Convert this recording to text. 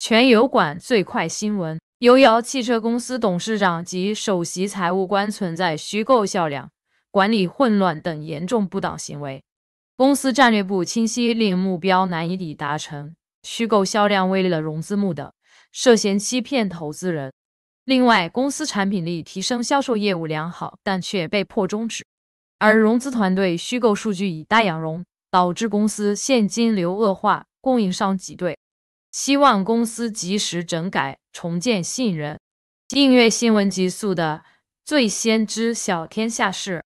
全油管最快新闻：油窑汽车公司董事长及首席财务官存在虚构销量、管理混乱等严重不当行为。公司战略不清晰，令目标难以抵达成。虚构销量为了融资目的，涉嫌欺骗投资人。另外，公司产品力提升、销售业务良好，但却被迫终止。而融资团队虚构数据以贷养融，导致公司现金流恶化，供应商挤兑。希望公司及时整改，重建信任。订阅《新闻极速》的，最先知晓天下事。